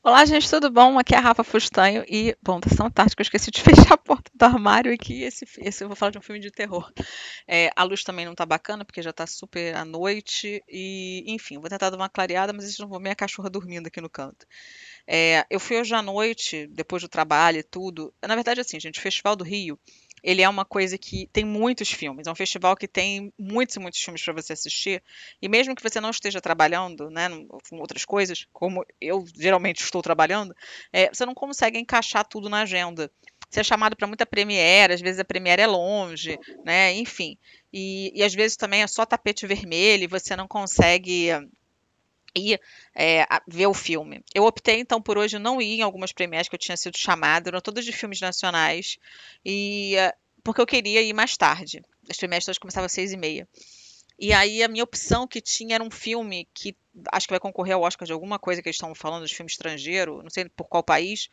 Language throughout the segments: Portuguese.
Olá, gente, tudo bom? Aqui é a Rafa Fustanho e, bom, tá tão tarde que eu esqueci de fechar a porta do armário aqui. esse, esse eu vou falar de um filme de terror. É, a luz também não tá bacana, porque já tá super à noite e, enfim, vou tentar dar uma clareada, mas eu não vão ver a cachorra dormindo aqui no canto. É, eu fui hoje à noite, depois do trabalho e tudo. Na verdade, assim, gente, o Festival do Rio ele é uma coisa que tem muitos filmes, é um festival que tem muitos e muitos filmes para você assistir. E mesmo que você não esteja trabalhando, né, com outras coisas, como eu geralmente estou trabalhando, é, você não consegue encaixar tudo na agenda. Você é chamado para muita premiere, às vezes a premiere é longe, né, enfim. E, e às vezes também é só tapete vermelho e você não consegue e é, ver o filme. Eu optei, então, por hoje não ir em algumas premières que eu tinha sido chamada, eram todas de filmes nacionais, e é, porque eu queria ir mais tarde. As premières todas começavam às seis e meia. E aí a minha opção que tinha era um filme que acho que vai concorrer ao Oscar de alguma coisa que eles estão falando de filme estrangeiro, não sei por qual país,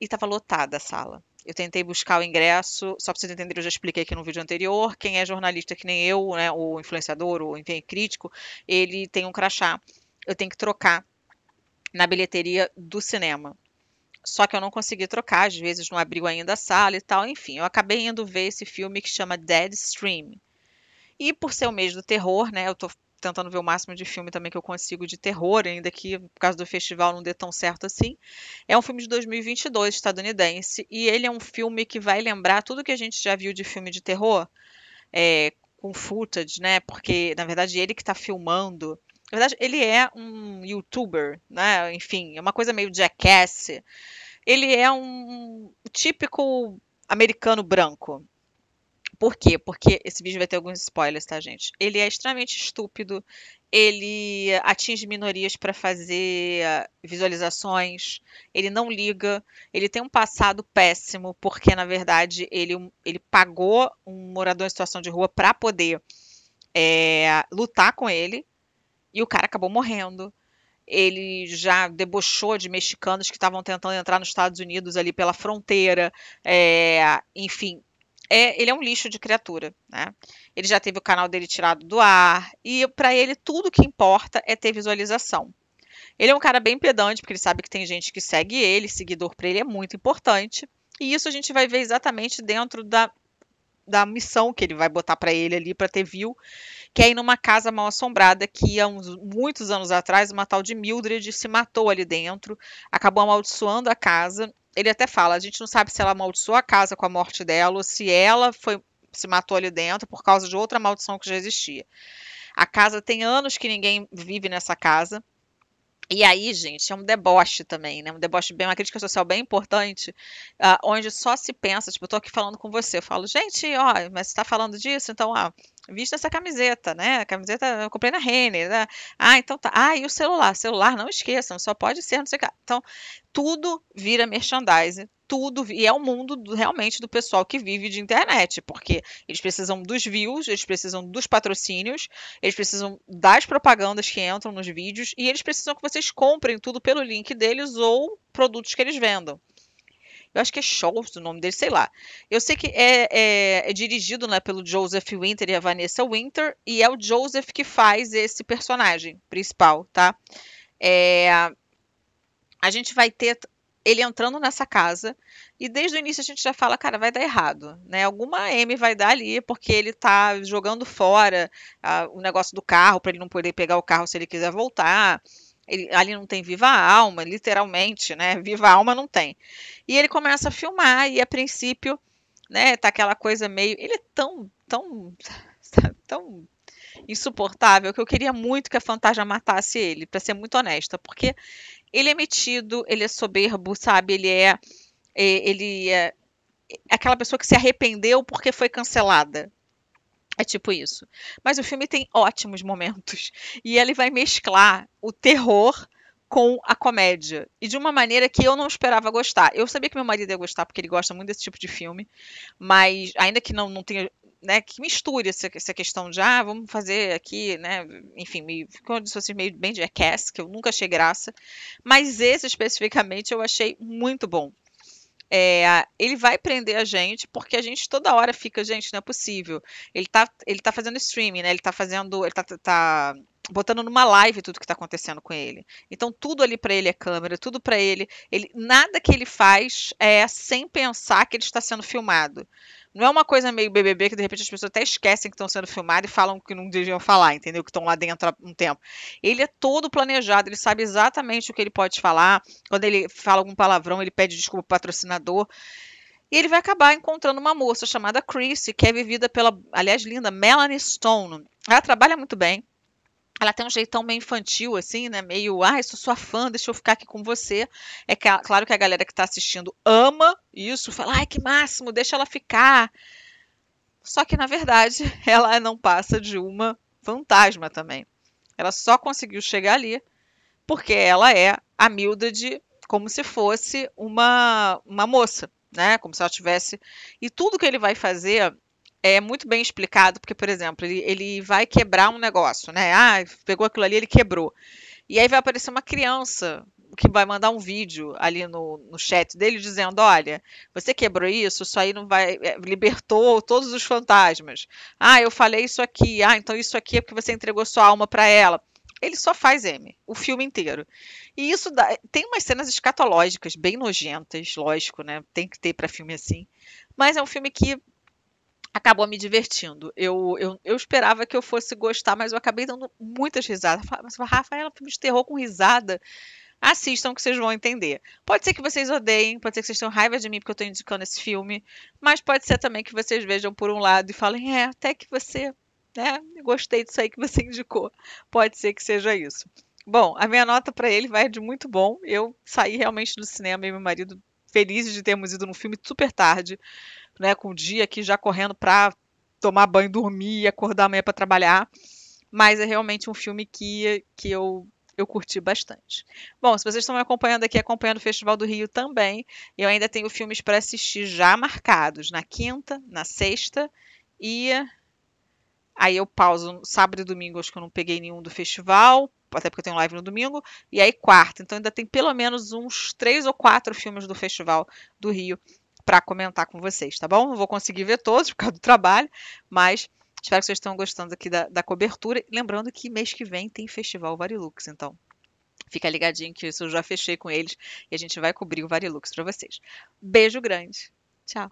e estava lotada a sala. Eu tentei buscar o ingresso, só para vocês entenderem, eu já expliquei aqui no vídeo anterior, quem é jornalista que nem eu, né, ou influenciador, ou enfim, crítico, ele tem um crachá eu tenho que trocar na bilheteria do cinema. Só que eu não consegui trocar, às vezes não abriu ainda a sala e tal. Enfim, eu acabei indo ver esse filme que chama Dead Stream. E por ser o mês do terror, né? Eu tô tentando ver o máximo de filme também que eu consigo de terror, ainda que por causa do festival não dê tão certo assim. É um filme de 2022 estadunidense e ele é um filme que vai lembrar tudo que a gente já viu de filme de terror é, com footage, né? Porque na verdade ele que está filmando na verdade, ele é um youtuber, né? Enfim, é uma coisa meio jackass. Ele é um típico americano branco. Por quê? Porque esse vídeo vai ter alguns spoilers, tá, gente? Ele é extremamente estúpido, ele atinge minorias para fazer eh, visualizações, ele não liga, ele tem um passado péssimo, porque, na verdade, ele, ele pagou um morador em situação de rua para poder é, lutar com ele, e o cara acabou morrendo. Ele já debochou de mexicanos que estavam tentando entrar nos Estados Unidos ali pela fronteira. É, enfim, é, ele é um lixo de criatura, né? Ele já teve o canal dele tirado do ar e para ele tudo que importa é ter visualização. Ele é um cara bem pedante porque ele sabe que tem gente que segue ele, seguidor para ele é muito importante. E isso a gente vai ver exatamente dentro da da missão que ele vai botar para ele ali para ter view, que é ir numa casa mal assombrada que há uns, muitos anos atrás uma tal de Mildred se matou ali dentro, acabou amaldiçoando a casa. Ele até fala, a gente não sabe se ela amaldiçoou a casa com a morte dela ou se ela foi se matou ali dentro por causa de outra maldição que já existia. A casa tem anos que ninguém vive nessa casa. E aí, gente, é um deboche também, né? Um deboche bem, uma crítica social bem importante, uh, onde só se pensa, tipo, eu tô aqui falando com você, eu falo, gente, ó, mas você tá falando disso, então, ó, vista essa camiseta, né? A camiseta eu comprei na Renner, né? Ah, então tá. Ah, e o celular, celular, não esqueçam, só pode ser, não sei o que. Então, tudo vira merchandising, tudo, e é o mundo do, realmente do pessoal que vive de internet, porque eles precisam dos views, eles precisam dos patrocínios, eles precisam das propagandas que entram nos vídeos e eles precisam que vocês comprem tudo pelo link deles ou produtos que eles vendam. Eu acho que é Schultz o nome dele, sei lá. Eu sei que é, é, é dirigido né, pelo Joseph Winter e a Vanessa Winter, e é o Joseph que faz esse personagem principal, tá? É, a gente vai ter ele entrando nessa casa. E desde o início a gente já fala, cara, vai dar errado, né? Alguma M vai dar ali, porque ele tá jogando fora ah, o negócio do carro para ele não poder pegar o carro se ele quiser voltar. Ele, ali não tem viva alma, literalmente, né? Viva alma não tem. E ele começa a filmar e a princípio, né, tá aquela coisa meio, ele é tão, tão, tão insuportável que eu queria muito que a fantasma matasse ele, para ser muito honesta, porque ele é metido, ele é soberbo, sabe? Ele é, é ele é, é aquela pessoa que se arrependeu porque foi cancelada. É tipo isso. Mas o filme tem ótimos momentos e ele vai mesclar o terror com a comédia. E de uma maneira que eu não esperava gostar. Eu sabia que meu marido ia gostar, porque ele gosta muito desse tipo de filme. Mas, ainda que não, não tenha né, que misture essa, essa questão de, ah, vamos fazer aqui, né, enfim, meio, ficou se fosse meio bem jackass, que eu nunca achei graça, mas esse especificamente eu achei muito bom. É, ele vai prender a gente porque a gente toda hora fica, gente, não é possível. Ele tá, ele tá fazendo streaming, né? Ele tá fazendo, ele tá, tá, tá botando numa live tudo que está acontecendo com ele. Então tudo ali para ele é câmera, tudo para ele, ele, nada que ele faz é sem pensar que ele está sendo filmado. Não é uma coisa meio BBB que de repente as pessoas até esquecem que estão sendo filmadas e falam que não deviam falar, entendeu? Que estão lá dentro há um tempo. Ele é todo planejado, ele sabe exatamente o que ele pode falar. Quando ele fala algum palavrão, ele pede desculpa pro patrocinador. E ele vai acabar encontrando uma moça chamada Chrissy, que é vivida pela, aliás, linda Melanie Stone. Ela trabalha muito bem, ela tem um jeitão meio infantil, assim, né? Meio, ah, sou sua fã, deixa eu ficar aqui com você. É que, claro que a galera que está assistindo ama isso, fala, ai, que máximo, deixa ela ficar. Só que, na verdade, ela não passa de uma fantasma também. Ela só conseguiu chegar ali porque ela é a Mildred como se fosse uma, uma moça, né? Como se ela tivesse. E tudo que ele vai fazer é muito bem explicado, porque, por exemplo, ele, ele vai quebrar um negócio, né? Ah, pegou aquilo ali, ele quebrou. E aí vai aparecer uma criança que vai mandar um vídeo ali no, no chat dele dizendo: olha, você quebrou isso, isso aí não vai. É, libertou todos os fantasmas. Ah, eu falei isso aqui. Ah, então isso aqui é porque você entregou sua alma para ela. Ele só faz M, o filme inteiro. E isso dá, tem umas cenas escatológicas bem nojentas, lógico, né? Tem que ter para filme assim. Mas é um filme que acabou me divertindo. Eu, eu, eu esperava que eu fosse gostar, mas eu acabei dando muitas risadas. Mas, Rafaela, me esterrou com risada. Assistam que vocês vão entender. Pode ser que vocês odeiem, pode ser que vocês tenham raiva de mim porque eu estou indicando esse filme, mas pode ser também que vocês vejam por um lado e falem, é, até que você, né, gostei disso aí que você indicou. Pode ser que seja isso. Bom, a minha nota para ele vai de muito bom. Eu saí realmente do cinema e meu marido felizes de termos ido num filme super tarde, né? Com o dia aqui já correndo para tomar banho, dormir e acordar amanhã para trabalhar. Mas é realmente um filme que, que eu eu curti bastante. Bom, se vocês estão me acompanhando aqui, acompanhando o Festival do Rio também, eu ainda tenho filmes para assistir já marcados na quinta, na sexta e aí eu pauso sábado e domingo, acho que eu não peguei nenhum do festival até porque tem um live no domingo, e aí quarta. Então ainda tem pelo menos uns três ou quatro filmes do Festival do Rio para comentar com vocês, tá bom? Não vou conseguir ver todos por causa do trabalho, mas espero que vocês estão gostando aqui da, da cobertura. Lembrando que mês que vem tem Festival Varilux, então fica ligadinho que isso eu já fechei com eles e a gente vai cobrir o Varilux para vocês. Beijo grande. Tchau.